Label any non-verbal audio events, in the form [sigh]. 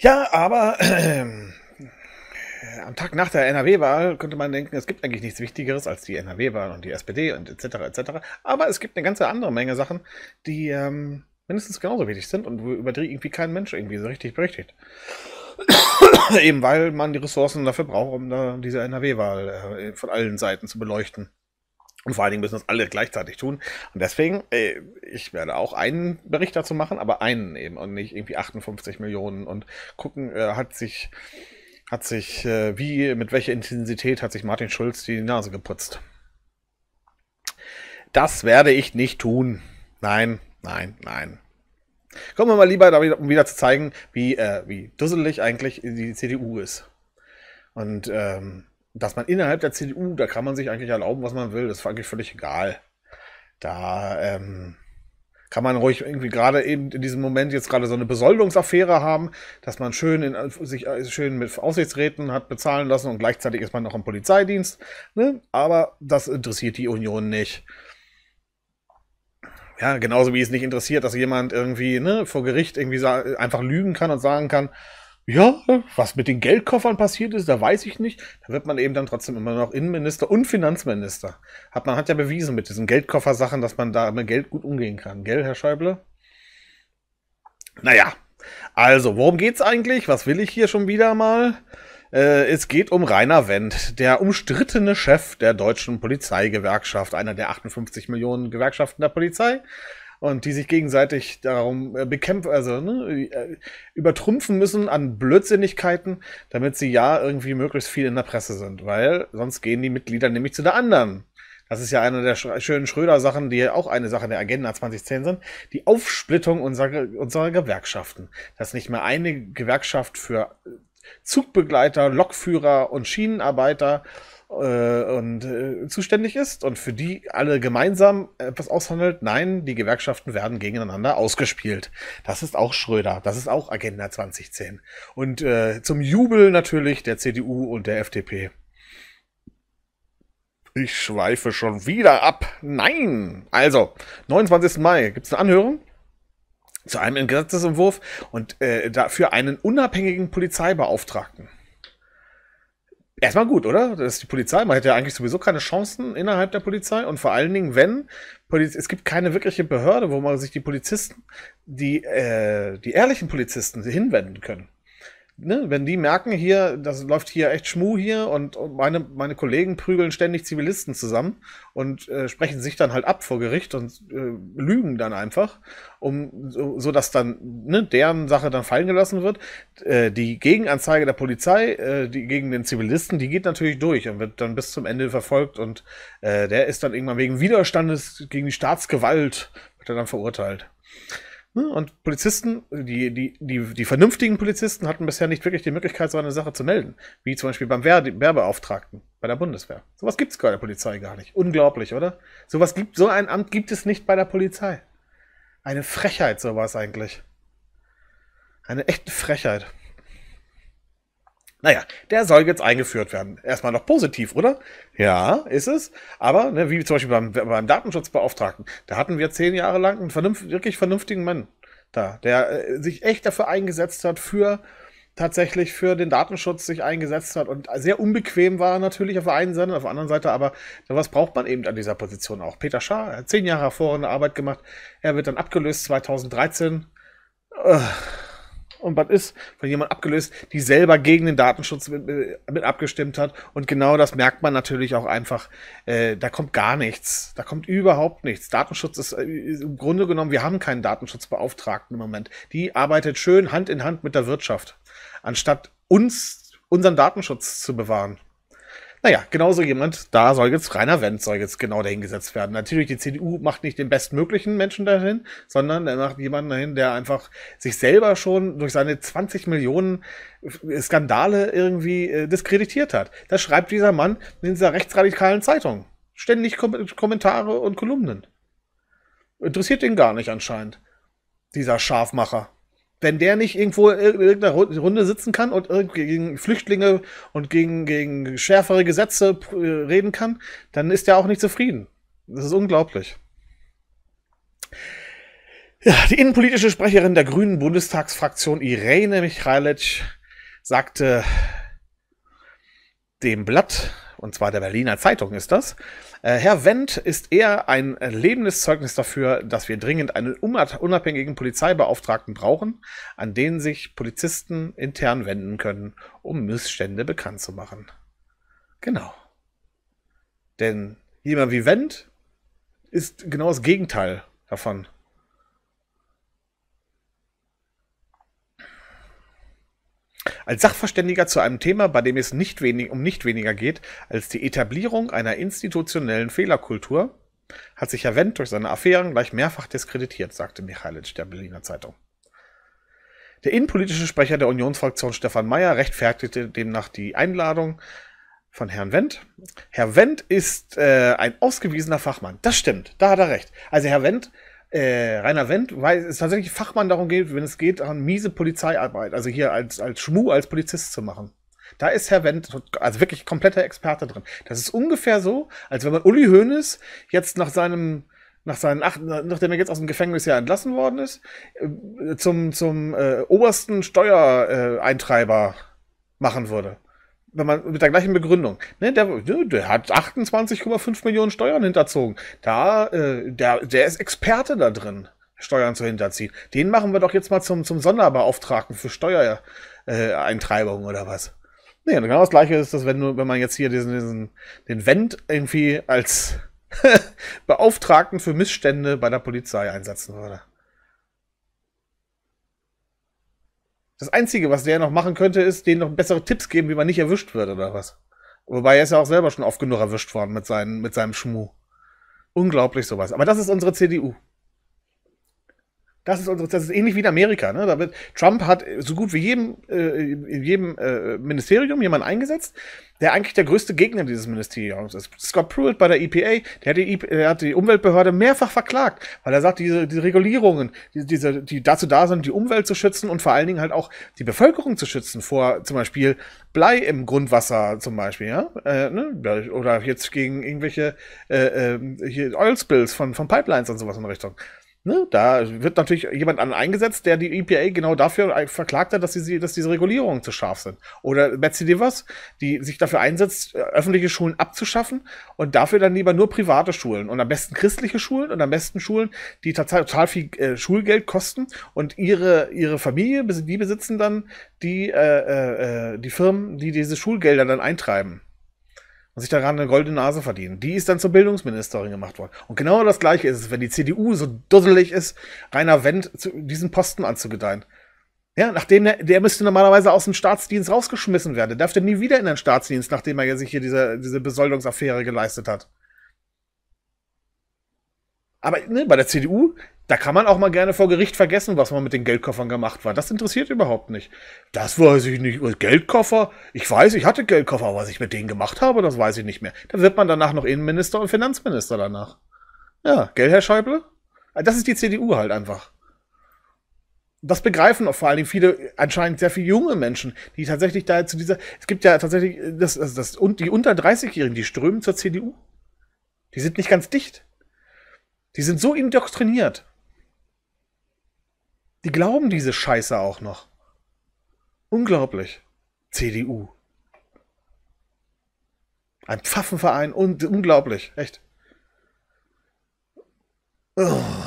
Ja, aber äh, am Tag nach der NRW-Wahl könnte man denken, es gibt eigentlich nichts Wichtigeres als die NRW-Wahl und die SPD und etc. etc. Aber es gibt eine ganze andere Menge Sachen, die ähm, mindestens genauso wichtig sind und über die irgendwie kein Mensch irgendwie so richtig berichtet. [coughs] Eben weil man die Ressourcen dafür braucht, um da diese NRW-Wahl äh, von allen Seiten zu beleuchten. Und vor allen Dingen müssen das alle gleichzeitig tun. Und deswegen, äh, ich werde auch einen Bericht dazu machen, aber einen eben und nicht irgendwie 58 Millionen und gucken, äh, hat sich, hat sich, äh, wie, mit welcher Intensität hat sich Martin Schulz die Nase geputzt. Das werde ich nicht tun. Nein, nein, nein. Kommen wir mal lieber, um wieder zu zeigen, wie, äh, wie dusselig eigentlich die CDU ist. Und ähm, dass man innerhalb der CDU, da kann man sich eigentlich erlauben, was man will, das ist eigentlich völlig egal. Da ähm, kann man ruhig irgendwie gerade eben in diesem Moment jetzt gerade so eine Besoldungsaffäre haben, dass man schön in, sich äh, schön mit Aufsichtsräten hat bezahlen lassen und gleichzeitig ist man noch im Polizeidienst. Ne? Aber das interessiert die Union nicht. Ja, genauso wie es nicht interessiert, dass jemand irgendwie ne, vor Gericht irgendwie einfach lügen kann und sagen kann, ja, was mit den Geldkoffern passiert ist, da weiß ich nicht. Da wird man eben dann trotzdem immer noch Innenminister und Finanzminister. Hat man hat ja bewiesen mit diesen Geldkoffersachen, dass man da mit Geld gut umgehen kann. Gell, Herr Schäuble? Naja, also, worum geht's eigentlich? Was will ich hier schon wieder mal? Äh, es geht um Rainer Wendt, der umstrittene Chef der deutschen Polizeigewerkschaft, einer der 58 Millionen Gewerkschaften der Polizei. Und die sich gegenseitig darum äh, bekämpfen, also ne, äh, übertrumpfen müssen an Blödsinnigkeiten, damit sie ja irgendwie möglichst viel in der Presse sind, weil sonst gehen die Mitglieder nämlich zu der anderen. Das ist ja eine der schönen Schröder-Sachen, die auch eine Sache der Agenda 2010 sind. Die Aufsplittung unserer, unserer Gewerkschaften. Dass nicht mehr eine Gewerkschaft für Zugbegleiter, Lokführer und Schienenarbeiter äh, und äh, zuständig ist und für die alle gemeinsam etwas aushandelt. Nein, die Gewerkschaften werden gegeneinander ausgespielt. Das ist auch Schröder, das ist auch Agenda 2010. Und äh, zum Jubel natürlich der CDU und der FDP. Ich schweife schon wieder ab. Nein! Also, 29. Mai gibt es eine Anhörung zu einem Gesetzesentwurf und äh, dafür einen unabhängigen Polizeibeauftragten. Erstmal gut, oder? Das ist die Polizei. Man hätte ja eigentlich sowieso keine Chancen innerhalb der Polizei. Und vor allen Dingen, wenn Poliz es gibt keine wirkliche Behörde, wo man sich die Polizisten, die, äh, die ehrlichen Polizisten hinwenden können ne, wenn die merken hier, das läuft hier echt Schmuh hier und, und meine, meine Kollegen prügeln ständig Zivilisten zusammen und äh, sprechen sich dann halt ab vor Gericht und äh, lügen dann einfach, um so, so dass dann ne, deren Sache dann fallen gelassen wird. Äh, die Gegenanzeige der Polizei, äh, die gegen den Zivilisten, die geht natürlich durch und wird dann bis zum Ende verfolgt und äh, der ist dann irgendwann wegen Widerstandes gegen die Staatsgewalt wird er dann verurteilt. Ne? Und Polizisten, die, die, die, die vernünftigen Polizisten hatten bisher nicht wirklich die Möglichkeit, so eine Sache zu melden. Wie zum Beispiel beim Werbeauftragten, bei der Bundeswehr. Sowas gibt es bei der Polizei gar nicht. Unglaublich, oder? Sowas gibt, so ein Amt gibt es nicht bei der Polizei. Eine Frechheit, sowas eigentlich. Eine echte Frechheit. Naja, der soll jetzt eingeführt werden. Erstmal noch positiv, oder? Ja, ist es. Aber ne, wie zum Beispiel beim, beim, Datenschutzbeauftragten, da hatten wir zehn Jahre lang einen vernünft, wirklich vernünftigen Mann da, der äh, sich echt dafür eingesetzt hat, für tatsächlich für den Datenschutz sich eingesetzt hat und sehr unbequem war natürlich auf der einen Seite, auf der anderen Seite, aber was braucht man eben an dieser Position auch? Peter Schaar hat zehn Jahre hervorragende Arbeit gemacht, er wird dann abgelöst 2013. Ugh und was ist, von jemandem abgelöst, die selber gegen den Datenschutz mit, äh, mit, abgestimmt hat. Und genau das merkt man natürlich auch einfach. Äh, da kommt gar nichts. Da kommt überhaupt nichts. Datenschutz ist, äh, ist im Grunde genommen, wir haben keinen Datenschutzbeauftragten im Moment. Die arbeitet schön Hand in Hand mit der Wirtschaft, anstatt uns unseren Datenschutz zu bewahren. Naja, genauso jemand, da soll jetzt Rainer Wendt soll jetzt genau dahingesetzt werden. Natürlich, die CDU macht nicht den bestmöglichen Menschen dahin, sondern er macht jemanden dahin, der einfach sich selber schon durch seine 20 Millionen äh, Skandale irgendwie äh, diskreditiert hat. Das schreibt dieser Mann in dieser rechtsradikalen Zeitung. Ständig Kom Kommentare und Kolumnen. Interessiert ihn gar nicht anscheinend, dieser Scharfmacher wenn der nicht irgendwo in irgendeiner Runde sitzen kann und gegen Flüchtlinge und gegen, gegen schärfere Gesetze äh, reden kann, dann ist er auch nicht zufrieden. Das ist unglaublich. Ja, die innenpolitische Sprecherin der Grünen Bundestagsfraktion Irene Michalic sagte dem Blatt, und zwar der Berliner Zeitung ist das. Äh, Herr Wendt ist eher ein lebendes Zeugnis dafür, dass wir dringend einen unabhängigen Polizeibeauftragten brauchen, an den sich Polizisten intern wenden können, um Missstände bekannt zu machen. Genau. Denn jemand wie Wendt ist genau das Gegenteil davon. als Sachverständiger zu einem Thema, bei dem es nicht wenig, um nicht weniger geht als die Etablierung einer institutionellen Fehlerkultur, hat sich Herr Wendt durch seine Affären gleich mehrfach diskreditiert, sagte Michalitsch der Berliner Zeitung. Der innenpolitische Sprecher der Unionsfraktion Stefan Mayer rechtfertigte demnach die Einladung von Herrn Wendt. Herr Wendt ist äh, ein ausgewiesener Fachmann. Das stimmt, da hat er recht. Also Herr Wendt äh, Rainer Wendt weil es tatsächlich Fachmann darum geht, wenn es geht, an miese Polizeiarbeit, also hier als, als Schmu, als Polizist zu machen. Da ist Herr Wendt, also wirklich kompletter Experte drin. Das ist ungefähr so, als wenn man Uli Hoeneß jetzt nach seinem nach seinen acht, nachdem er jetzt aus dem Gefängnis ja entlassen worden ist, äh, zum, zum äh, obersten Steuereintreiber machen würde wenn man mit der gleichen Begründung, ne, der, ne, der hat 28,5 Millionen Steuern hinterzogen. Da, äh, der, der ist Experte da drin, Steuern zu hinterziehen. Den machen wir doch jetzt mal zum, zum Sonderbeauftragten für Steuereintreibung oder was. Nee, genau das gleiche ist das, wenn du, wenn man jetzt hier diesen, diesen den Wendt irgendwie als [laughs] Beauftragten für Missstände bei der Polizei einsetzen würde. Das Einzige, was der noch machen könnte, ist, denen noch bessere Tipps geben, wie man nicht erwischt wird oder was. Wobei er ist ja auch selber schon oft genug erwischt worden mit, seinen, mit seinem Schmuh. Unglaublich sowas. Aber das ist unsere CDU. Das ist, unsere, das ist ähnlich wie in Amerika. Ne? Da wird, Trump hat so gut wie jedem, äh, in jedem äh, Ministerium jemanden eingesetzt, der eigentlich der größte Gegner dieses Ministeriums ist. Scott Pruitt bei der EPA, der hat die, der e hat die Umweltbehörde mehrfach verklagt, weil er sagt, diese, diese Regulierungen, die, diese, die dazu da sind, die Umwelt zu schützen und vor allen Dingen halt auch die Bevölkerung zu schützen vor zum Beispiel Blei im Grundwasser zum Beispiel, ja? Äh, ne? oder jetzt gegen irgendwelche äh, äh, Oil Spills von, von Pipelines und sowas in Richtung. Ne? Da wird natürlich jemand an eingesetzt, der die EPA genau dafür äh, verklagt hat, dass, sie, dass diese Regulierungen zu scharf sind. Oder Betsy DeVos, die sich dafür einsetzt, äh, öffentliche Schulen abzuschaffen und dafür dann lieber nur private Schulen und am besten christliche Schulen und am besten Schulen, die total viel äh, Schulgeld kosten und ihre, ihre Familie, die besitzen dann die, äh, äh, äh, die Firmen, die diese Schulgelder dann eintreiben und sich daran eine goldene Nase verdienen. Die ist dann zur Bildungsministerin gemacht worden. Und genau das Gleiche ist es, wenn die CDU so dusselig ist, Rainer Wendt diesen Posten anzugedeihen. Ja, nachdem der, der müsste normalerweise aus dem Staatsdienst rausgeschmissen werden. Der darf dann nie wieder in den Staatsdienst, nachdem er ja sich hier diese, diese Besoldungsaffäre geleistet hat. Aber ne, bei der CDU, da kann man auch mal gerne vor Gericht vergessen, was man mit den Geldkoffern gemacht war. Das interessiert überhaupt nicht. Das weiß ich nicht. Äh, Geldkoffer? Ich weiß, ich hatte Geldkoffer, aber was ich mit denen gemacht habe, das weiß ich nicht mehr. Da wird man danach noch Innenminister und Finanzminister danach. Ja, gell, Herr Schäuble? Äh, das ist die CDU halt einfach. Das begreifen auch vor allen Dingen viele, anscheinend sehr viele junge Menschen, die tatsächlich da zu dieser. Es gibt ja tatsächlich äh, das, also das, das, die unter 30-Jährigen, die strömen zur CDU. Die sind nicht ganz dicht. Die sind so indoktriniert. Die glauben diese Scheiße auch noch. Unglaublich. CDU. Ein Pfaffenverein und unglaublich, echt. Oh.